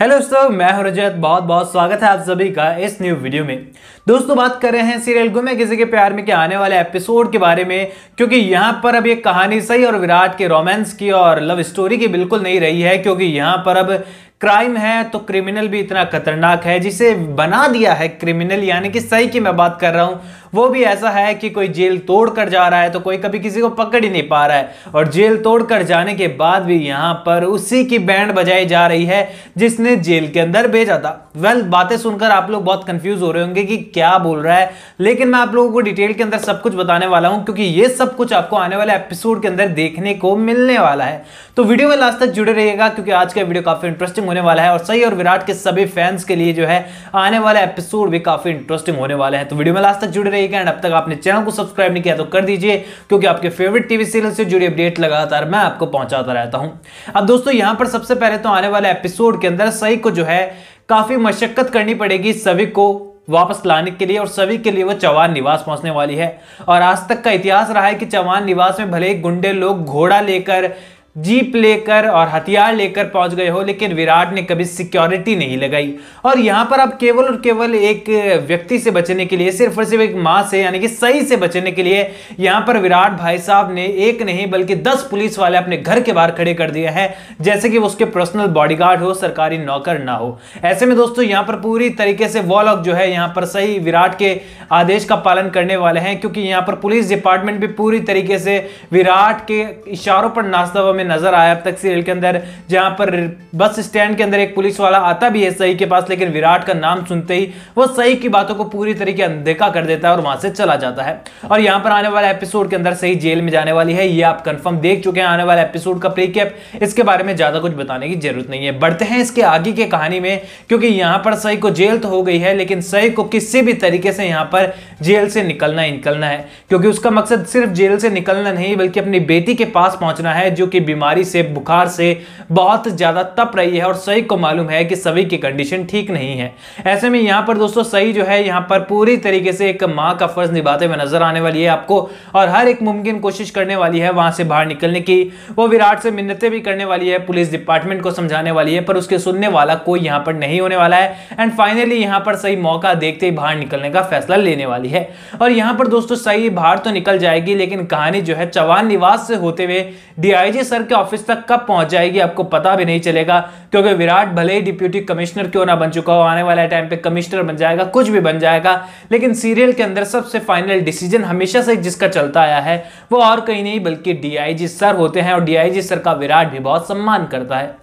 hello दोस्तों मैं हूं रजत बहुत बहुत स्वागत है आप सभी का इस न्यू वीडियो में दोस्तों बात कर रहे हैं सीरियल गुमे किसी के प्यार में के आने वाले एपिसोड के बारे में क्योंकि यहां पर अब ये कहानी सही और विराट के रोमांस की और लव स्टोरी की बिल्कुल नहीं रही है क्योंकि यहां पर अब क्राइम है तो क्रिमिनल भी इतना खतरनाक है जिसे बना दिया है क्रिमिनल यानी कि सही की मैं बात कर रहा हूं वो भी ऐसा है कि कोई जेल तोड़ कर जा रहा है तो कोई कभी किसी को पकड़ ही नहीं पा रहा है और जेल तोड़ कर जाने के बाद भी यहाँ पर उसी की बैंड बजाई जा रही है जिसने जेल के अंदर भेजा था वेल बातें सुनकर आप लोग बहुत कंफ्यूज हो रहे होंगे कि क्या बोल रहा है लेकिन मैं आप लोगों को डिटेल के अंदर सब कुछ बताने वाला हूँ क्योंकि ये सब कुछ आपको आने वाले एपिसोड के अंदर देखने को मिलने वाला है तो वीडियो में लास्ट तक जुड़े रहिएगा क्योंकि आज का वीडियो काफी इंटरेस्टिंग होने वाला है और सही और विराट के सभी फैंस के लिए जो है आने वाला एपिसोड भी काफी इंटरेस्टिंग होने वाला है तो वीडियो में लास्ट तक जुड़े रहिए देखें एंड अब तक आपने चैनल को सब्सक्राइब नहीं किया तो कर दीजिए क्योंकि आपके फेवरेट टीवी सीरियल से जुड़ी अपडेट लगातार मैं आपको पहुंचाता रहता हूं अब दोस्तों यहां पर सबसे पहले तो आने वाले एपिसोड के अंदर सही को जो है काफी मशक्कत करनी पड़ेगी सभी को वापस लाने के लिए और सभी के लिए वो चौहान निवास पहुंचने वाली है और आज तक का इतिहास रहा है कि चौहान निवास में भले गुंडे लोग घोड़ा लेकर जीप लेकर और हथियार लेकर पहुंच गए हो लेकिन विराट ने कभी सिक्योरिटी नहीं लगाई और यहां पर आप केवल और केवल एक व्यक्ति से बचने के लिए सिर्फ और सिर्फ एक माँ से यानी कि सही से बचने के लिए यहाँ पर विराट भाई साहब ने एक नहीं बल्कि दस पुलिस वाले अपने घर के बाहर खड़े कर दिए हैं जैसे कि वो उसके पर्सनल बॉडीगार्ड हो सरकारी नौकर ना हो ऐसे में दोस्तों यहाँ पर पूरी तरीके से वॉलॉक जो है यहाँ पर सही विराट के आदेश का पालन करने वाले हैं क्योंकि यहाँ पर पुलिस डिपार्टमेंट भी पूरी तरीके से विराट के इशारों पर नाश्ता में हमें नजर आया अब तक सीरियल के अंदर जहां पर बस स्टैंड के अंदर एक पुलिस वाला आता भी है सही के पास लेकिन विराट का नाम सुनते ही वो सही की बातों को पूरी तरीके अनदेखा कर देता है और वहां से चला जाता है और यहां पर आने वाले एपिसोड के अंदर सही जेल में जाने वाली है ये आप कंफर्म देख चुके हैं आने वाले एपिसोड का प्री कैप इसके बारे में ज्यादा कुछ बताने की जरूरत नहीं है बढ़ते हैं इसके आगे के कहानी में क्योंकि यहां पर सही को जेल तो हो गई है लेकिन सही को किसी भी तरीके से यहां पर जेल से निकलना निकलना है क्योंकि उसका मकसद सिर्फ जेल से निकलना नहीं बल्कि अपनी बेटी के पास पहुंचना है जो कि बीमारी से बुखार से बहुत ज़्यादा तप रही है और सही को मालूम है कि सभी की कंडीशन ठीक नहीं है ऐसे में यहाँ पर दोस्तों सही जो है यहाँ पर पूरी तरीके से एक माँ का फर्ज निभाते हुए नजर आने वाली है आपको और हर एक मुमकिन कोशिश करने वाली है वहां से बाहर निकलने की वो विराट से मिन्नतें भी करने वाली है पुलिस डिपार्टमेंट को समझाने वाली है पर उसके सुनने वाला कोई यहाँ पर नहीं होने वाला है एंड फाइनली यहाँ पर सही मौका देखते ही बाहर निकलने का फैसला लेने वाली है और यहाँ पर दोस्तों सही बाहर तो निकल जाएगी लेकिन कहानी जो है चवान निवास से होते हुए डीआईजी सर के ऑफिस तक कब पहुंच जाएगी आपको पता भी नहीं चलेगा क्योंकि विराट भले ही डिप्यूटी कमिश्नर क्यों ना बन चुका हो आने वाले टाइम पे कमिश्नर बन जाएगा कुछ भी बन जाएगा लेकिन सीरियल के अंदर सबसे फाइनल डिसीजन हमेशा से जिसका चलता आया है वो और कहीं नहीं बल्कि डीआईजी सर होते हैं और डीआईजी सर का विराट भी बहुत सम्मान करता है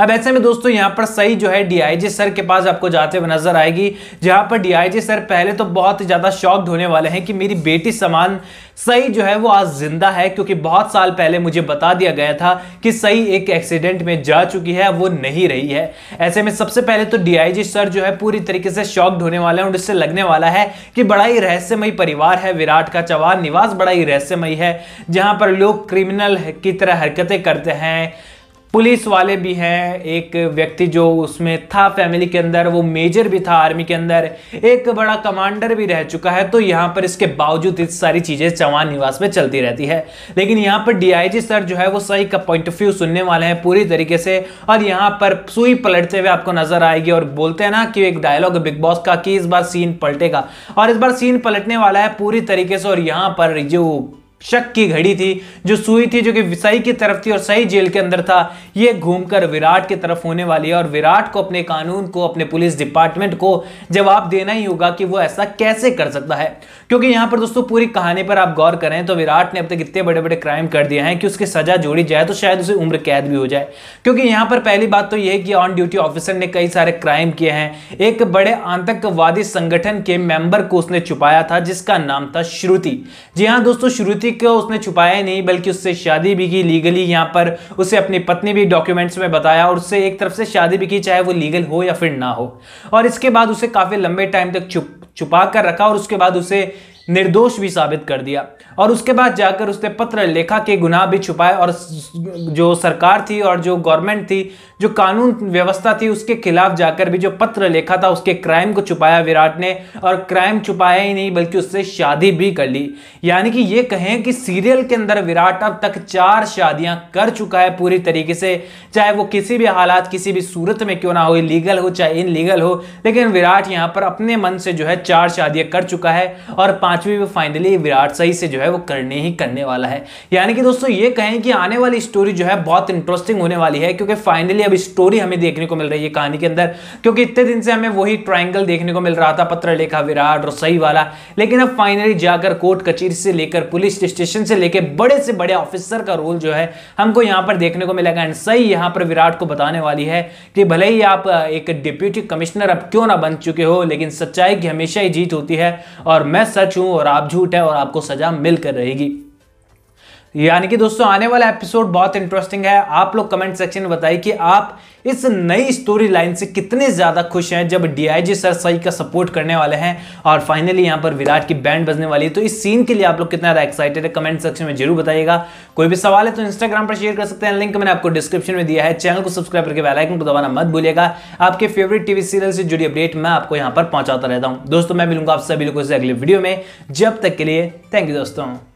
अब ऐसे में दोस्तों यहाँ पर सही जो है डीआईजी सर के पास आपको जाते हुए नजर आएगी जहां पर डीआईजी सर पहले तो बहुत ज़्यादा शॉक्ड होने वाले हैं कि मेरी बेटी समान सही जो है वो आज जिंदा है क्योंकि बहुत साल पहले मुझे बता दिया गया था कि सही एक एक्सीडेंट में जा चुकी है वो नहीं रही है ऐसे में सबसे पहले तो डीआईजी सर जो है पूरी तरीके से शॉक्ड होने वाले हैं और इससे लगने वाला है कि बड़ा ही रहस्यमय परिवार है विराट का चवान निवास बड़ा ही रहस्यमयी है जहां पर लोग क्रिमिनल की तरह हरकतें करते हैं पुलिस वाले भी हैं एक व्यक्ति जो उसमें था फैमिली के अंदर वो मेजर भी था आर्मी के अंदर एक बड़ा कमांडर भी रह चुका है तो यहाँ पर इसके बावजूद इस सारी चीज़ें चौहान निवास में चलती रहती है लेकिन यहाँ पर डीआईजी सर जो है वो सही का पॉइंट ऑफ व्यू सुनने वाले हैं पूरी तरीके से और यहाँ पर सुई पलटते हुए आपको नजर आएगी और बोलते हैं ना कि एक डायलॉग बिग बॉस का कि इस बार सीन पलटेगा और इस बार सीन पलटने वाला है पूरी तरीके से और यहाँ पर जो शक की घड़ी थी जो सुई थी जो कि सही की तरफ थी और सही जेल के अंदर था ये घूमकर विराट की तरफ होने वाली है और विराट को अपने कानून को अपने पुलिस डिपार्टमेंट को जवाब देना ही होगा कि वो ऐसा कैसे कर सकता है क्योंकि यहाँ पर दोस्तों पूरी कहानी पर आप गौर करें तो विराट ने अब तक इतने बड़े बड़े क्राइम कर दिए हैं कि उसकी सजा जोड़ी जाए तो शायद उसे उम्र कैद भी हो जाए क्योंकि यहाँ पर पहली बात तो यह कि ऑन ड्यूटी ऑफिसर ने कई सारे क्राइम किए हैं एक बड़े आतंकवादी संगठन के मेंबर को उसने छुपाया था जिसका नाम था श्रुति जी हाँ दोस्तों श्रुति को उसने छुपाया नहीं बल्कि उससे शादी भी की लीगली यहाँ पर उसे अपनी पत्नी भी डॉक्यूमेंट्स में बताया और उससे एक तरफ से शादी भी की चाहे वो लीगल हो या फिर ना हो और इसके बाद उसे काफ़ी लंबे टाइम तक छुप छुपा कर रखा और उसके बाद उसे निर्दोष भी साबित कर दिया और उसके बाद जाकर उसने पत्र लेखा के गुनाह भी छुपाए और जो सरकार थी और जो गवर्नमेंट थी जो कानून व्यवस्था थी उसके खिलाफ जाकर भी जो पत्र लेखा था उसके क्राइम को छुपाया विराट ने और क्राइम छुपाया ही नहीं बल्कि उससे शादी भी कर ली यानी कि ये कहें कि सीरियल के अंदर विराट अब तक चार शादियां कर चुका है पूरी तरीके से चाहे वो किसी भी हालात किसी भी सूरत में क्यों ना हो लीगल हो चाहे इनलीगल हो लेकिन विराट यहाँ पर अपने मन से जो है चार शादियां कर चुका है और पाँच पांचवी में फाइनली विराट सही से जो है वो करने ही करने वाला है यानी कि दोस्तों ये कहें कि आने वाली स्टोरी जो है बहुत इंटरेस्टिंग होने वाली है क्योंकि फाइनली अब स्टोरी हमें देखने को मिल रही है कहानी के अंदर क्योंकि इतने दिन से हमें वही ट्राइंगल देखने को मिल रहा था पत्र लेखा विराट और सही वाला लेकिन अब फाइनली जाकर कोर्ट कचेरी से लेकर पुलिस स्टेशन से लेकर बड़े से बड़े ऑफिसर का रोल जो है हमको यहाँ पर देखने को मिलेगा एंड सही यहाँ पर विराट को बताने वाली है कि भले ही आप एक डिप्यूटी कमिश्नर अब क्यों ना बन चुके हो लेकिन सच्चाई की हमेशा ही जीत होती है और मैं सच हूँ और आप झूठ है और आपको सजा मिलकर रहेगी यानी कि दोस्तों आने वाला एपिसोड बहुत इंटरेस्टिंग है आप लोग कमेंट सेक्शन में बताइए कि आप इस नई स्टोरी लाइन से कितने ज़्यादा खुश हैं जब डीआईजी सर सही का सपोर्ट करने वाले हैं और फाइनली यहां पर विराट की बैंड बजने वाली है तो इस सीन के लिए आप लोग कितना एक्साइटेड है कमेंट सेक्शन में जरूर बताइएगा कोई भी सवाल है तो इंस्टाग्राम पर शेयर कर सकते हैं लिंक मैंने आपको डिस्क्रिप्शन में दिया है चैनल को सब्सक्राइब करके बेलाइकन को दबाना मत भूलेगा आपके फेवरेट टीवी सीरियल से जुड़ी अपडेट मैं आपको यहाँ पर पहुंचाता रहता हूँ दोस्तों मैं मिलूंगा आप सभी लोगों से अगले वीडियो में जब तक के लिए थैंक यू दोस्तों